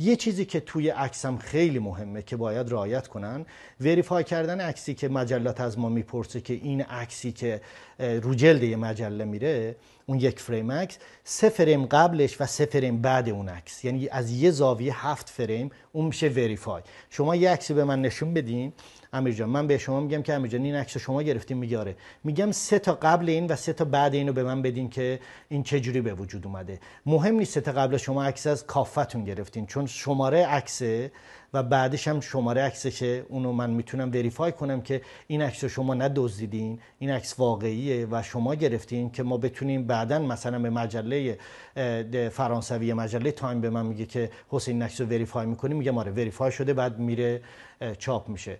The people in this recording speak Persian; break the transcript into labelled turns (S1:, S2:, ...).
S1: یه چیزی که توی عکسم خیلی مهمه که باید رعایت کنن وریفای کردن عکسی که مجلات از ما میپرسه که این عکسی که رو جلد یه مجله میره اون یک فریم عکس سه فریم قبلش و سه فریم بعد اون عکس یعنی از یه زاویه هفت فریم اون میشه وریفای شما یه عکسی به من نشون بدین امیر جان من به شما میگم که امیر جان این عکس شما گرفتیم میگاره میگم سه تا قبل این و سه تا بعد اینو به من بدین که این چه به وجود اومده مهم نیست سه تا قبل شما عکس از کافتون گرفتین چون شماره عکسه و بعدش هم شماره عکسه که اونو من میتونم وریفای کنم که این عکس شما ندزدیدین این عکس واقعیه و شما گرفتین که ما بتونیم بعدا مثلا به مجله فرانسوی مجله تایم به من میگه که حسین عکس رو وریفای میکنی میگه ماره وریفای شده بعد میره چاپ میشه